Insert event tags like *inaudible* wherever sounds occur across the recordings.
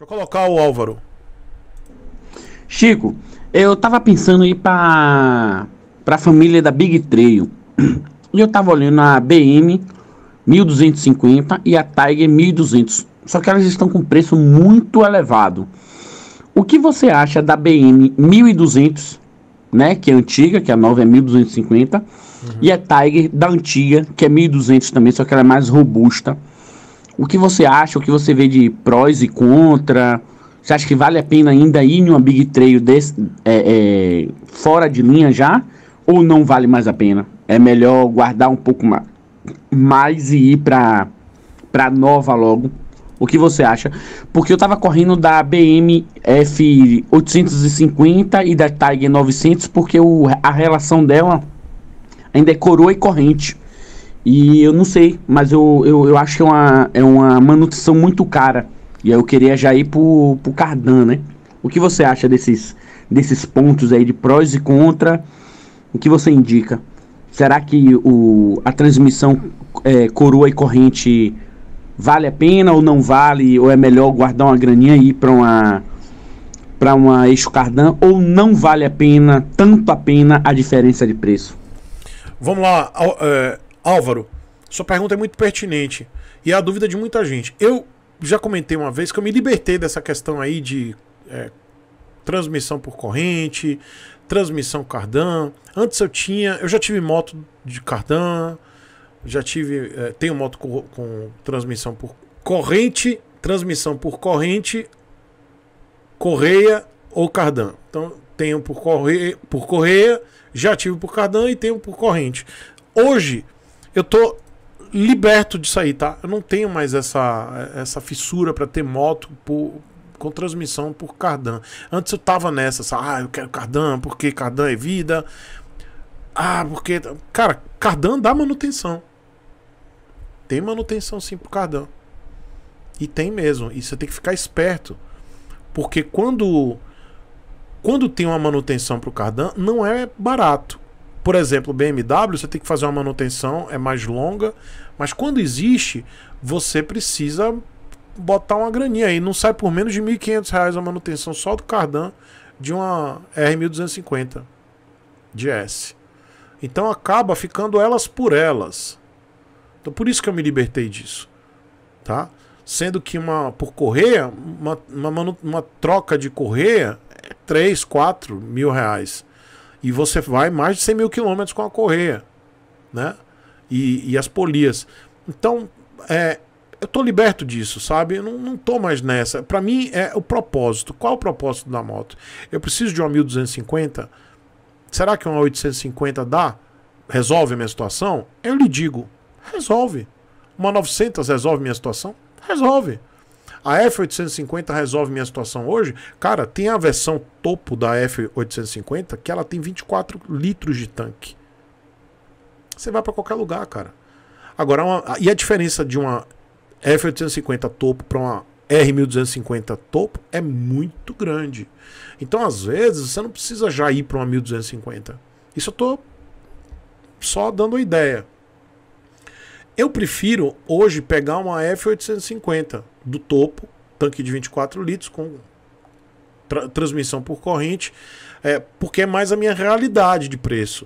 Deixa eu colocar o Álvaro. Chico, eu tava pensando em ir pra, pra família da Big Trail. *clears throat* E eu tava olhando a BM 1250 e a Tiger 1200. Só que elas estão com preço muito elevado. O que você acha da BM 1200, né, que é antiga, que é a nova é 1250, uhum. e a Tiger da antiga, que é 1200 também, só que ela é mais robusta o que você acha, o que você vê de prós e contra? Você acha que vale a pena ainda ir em uma Big Trail desse, é, é, fora de linha já? Ou não vale mais a pena? É melhor guardar um pouco mais, mais e ir para a nova logo? O que você acha? Porque eu estava correndo da BMF 850 e da Tiger 900 porque o, a relação dela ainda é coroa e corrente. E eu não sei, mas eu, eu, eu acho que é uma, é uma manutenção muito cara. E aí eu queria já ir pro, pro Cardan, né? O que você acha desses, desses pontos aí de prós e contra? O que você indica? Será que o, a transmissão é, coroa e corrente vale a pena ou não vale? Ou é melhor guardar uma graninha aí para uma para uma eixo cardan? Ou não vale a pena, tanto a pena, a diferença de preço? Vamos lá. Uh, Álvaro, sua pergunta é muito pertinente e é a dúvida de muita gente. Eu já comentei uma vez que eu me libertei dessa questão aí de é, transmissão por corrente, transmissão cardan. Antes eu tinha, eu já tive moto de cardan, já tive, é, tenho moto com, com transmissão por corrente, transmissão por corrente, correia ou cardan. Então tenho por correia, por correia, já tive por cardan e tenho por corrente. Hoje eu tô liberto disso aí, tá? Eu não tenho mais essa, essa fissura para ter moto por, com transmissão por cardan. Antes eu tava nessa, sabe? ah, eu quero cardan, porque cardan é vida. Ah, porque cara, cardan dá manutenção. Tem manutenção sim pro cardan. E tem mesmo, e você tem que ficar esperto. Porque quando quando tem uma manutenção pro cardan, não é barato. Por exemplo, BMW, você tem que fazer uma manutenção, é mais longa, mas quando existe, você precisa botar uma graninha aí. Não sai por menos de R$ 1.500 a manutenção só do cardan de uma R1250 S. Então acaba ficando elas por elas. Então por isso que eu me libertei disso, tá? Sendo que uma por correia, uma, uma, uma troca de correia é 3, 4 mil reais. E você vai mais de 100 mil quilômetros com a correia, né? E, e as polias. Então, é, eu tô liberto disso, sabe? Eu não, não tô mais nessa. Para mim é o propósito. Qual é o propósito da moto? Eu preciso de uma 1250? Será que uma 850 dá? Resolve a minha situação? Eu lhe digo, resolve. Uma 900 resolve minha situação? Resolve. A F850 resolve minha situação hoje? Cara, tem a versão topo da F850 que ela tem 24 litros de tanque. Você vai para qualquer lugar, cara. Agora, uma... e a diferença de uma F850 topo para uma R1250 topo é muito grande. Então, às vezes, você não precisa já ir para uma 1250. Isso eu tô só dando ideia. Eu prefiro hoje pegar uma F850 do topo, tanque de 24 litros com tra transmissão por corrente, é, porque é mais a minha realidade de preço.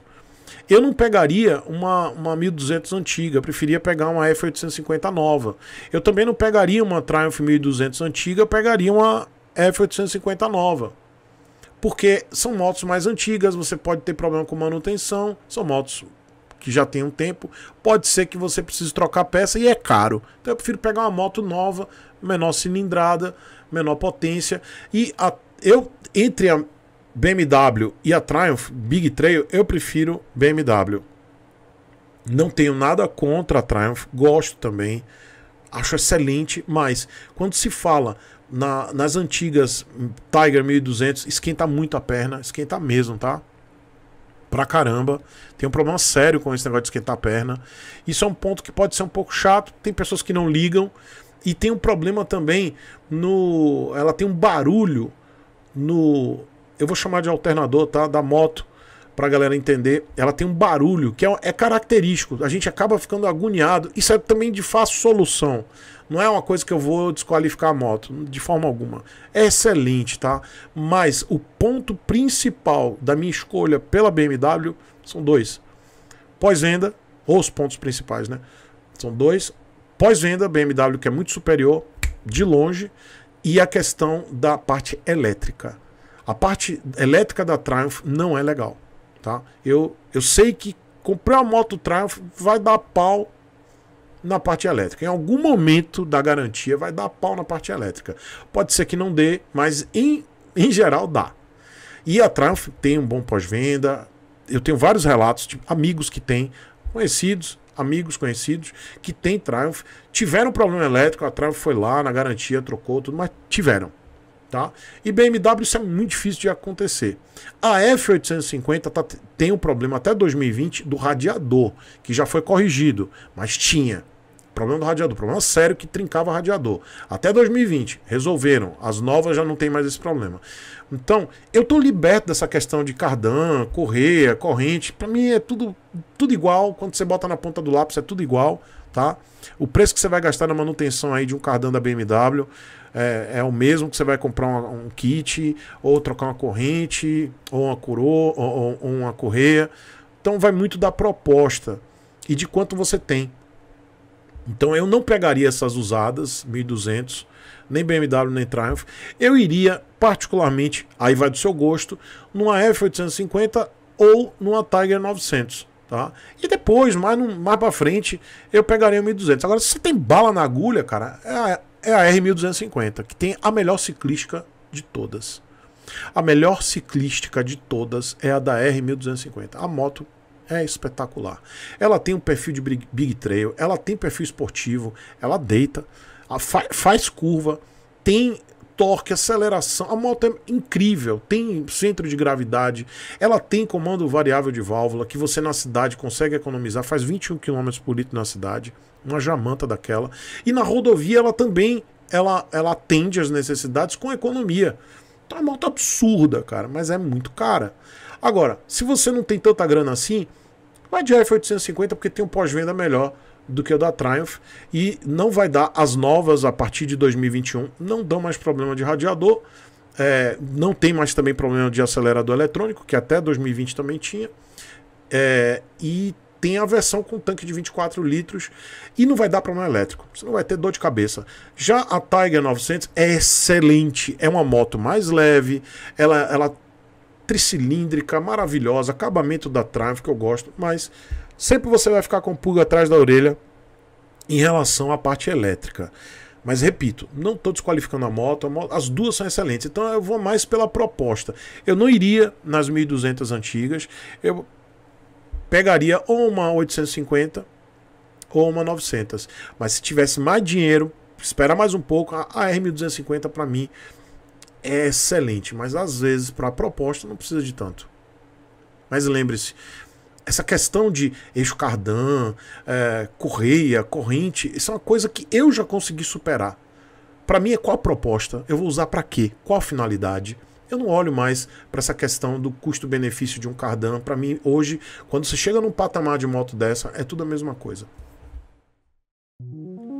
Eu não pegaria uma, uma 1200 antiga, eu preferia pegar uma F850 nova. Eu também não pegaria uma Triumph 1200 antiga, eu pegaria uma F850 nova. Porque são motos mais antigas, você pode ter problema com manutenção, são motos que já tem um tempo, pode ser que você precise trocar peça e é caro. Então eu prefiro pegar uma moto nova, menor cilindrada, menor potência. E a, eu, entre a BMW e a Triumph Big Trail, eu prefiro BMW. Não tenho nada contra a Triumph, gosto também, acho excelente, mas quando se fala na, nas antigas Tiger 1200, esquenta muito a perna, esquenta mesmo, tá? pra caramba. Tem um problema sério com esse negócio de esquentar a perna. Isso é um ponto que pode ser um pouco chato. Tem pessoas que não ligam. E tem um problema também no. Ela tem um barulho no. Eu vou chamar de alternador, tá? Da moto pra galera entender, ela tem um barulho que é, é, característico. A gente acaba ficando agoniado. Isso é também de fácil solução. Não é uma coisa que eu vou desqualificar a moto, de forma alguma. É excelente, tá? Mas o ponto principal da minha escolha pela BMW são dois: pós-venda, ou os pontos principais, né? São dois: pós-venda, BMW que é muito superior, de longe, e a questão da parte elétrica. A parte elétrica da Triumph não é legal. Tá? Eu, eu sei que comprar uma moto Triumph vai dar pau na parte elétrica. Em algum momento da garantia vai dar pau na parte elétrica. Pode ser que não dê, mas em, em geral dá. E a Triumph tem um bom pós-venda. Eu tenho vários relatos de amigos que têm, conhecidos, amigos conhecidos, que têm Triumph, tiveram problema elétrico, a Triumph foi lá na garantia, trocou tudo, mas tiveram. Tá? E BMW isso é muito difícil de acontecer. A F850 tá, tem um problema até 2020 do radiador, que já foi corrigido, mas tinha. Problema do radiador, problema sério que trincava o radiador. Até 2020, resolveram. As novas já não tem mais esse problema. Então, eu tô liberto dessa questão de cardan, correia, corrente. Para mim é tudo, tudo igual. Quando você bota na ponta do lápis, é tudo igual. tá? O preço que você vai gastar na manutenção aí de um cardan da BMW é, é o mesmo que você vai comprar um, um, kit, ou trocar uma corrente, ou uma, coroa, ou, ou uma correia. Então vai muito da proposta e de quanto você tem. Então eu não pegaria essas usadas, 1200, nem BMW, nem Triumph. Eu iria particularmente, aí vai do seu gosto, numa F850 ou numa Tiger 900, tá? E depois, mais, mais para frente, eu pegaria 1200. Agora, se você tem bala na agulha, cara, é é a R1250, que tem a melhor ciclística de todas. A melhor ciclística de todas é a da R1250. A moto é espetacular. Ela tem um perfil de big trail, ela tem perfil esportivo, ela deita, faz curva, tem torque, aceleração. A moto é incrível, tem centro de gravidade, ela tem comando variável de válvula que você na cidade consegue economizar, faz 21 km por litro na cidade, uma jamanta daquela. E na rodovia ela também ela, ela atende as necessidades com economia. Então é uma moto absurda, cara, mas é muito cara. Agora, se você não tem tanta grana assim, vai de F850 porque tem um pós-venda melhor do que o da Triumph e não vai dar as novas a partir de 2021, não dão mais problema de radiador, é, não tem mais também problema de acelerador eletrônico, que até 2020 também tinha, é, e tem a versão com tanque de 24 litros e não vai dar problema elétrico, você não vai ter dor de cabeça. Já a Tiger 900 é excelente, é uma moto mais leve, ela, ela tricilíndrica, maravilhosa, acabamento da Triumph que eu gosto, mas sempre você vai ficar com pulga atrás da orelha em relação à parte elétrica. Mas repito, não estou desqualificando a moto, a moto, as duas são excelentes. Então eu vou mais pela proposta. Eu não iria nas 1200 antigas, eu pegaria ou uma 850 ou uma 900. Mas se tivesse mais dinheiro, espera mais um pouco, a, a R1250 para mim é excelente, mas às vezes para a proposta não precisa de tanto. Mas lembre-se, essa questão de eixo cardan, é, correia, corrente, isso é uma coisa que eu já consegui superar. Para mim é qual a proposta, eu vou usar para quê, qual a finalidade. Eu não olho mais para essa questão do custo-benefício de um cardan. Para mim, hoje, quando você chega num patamar de moto dessa, é tudo a mesma coisa.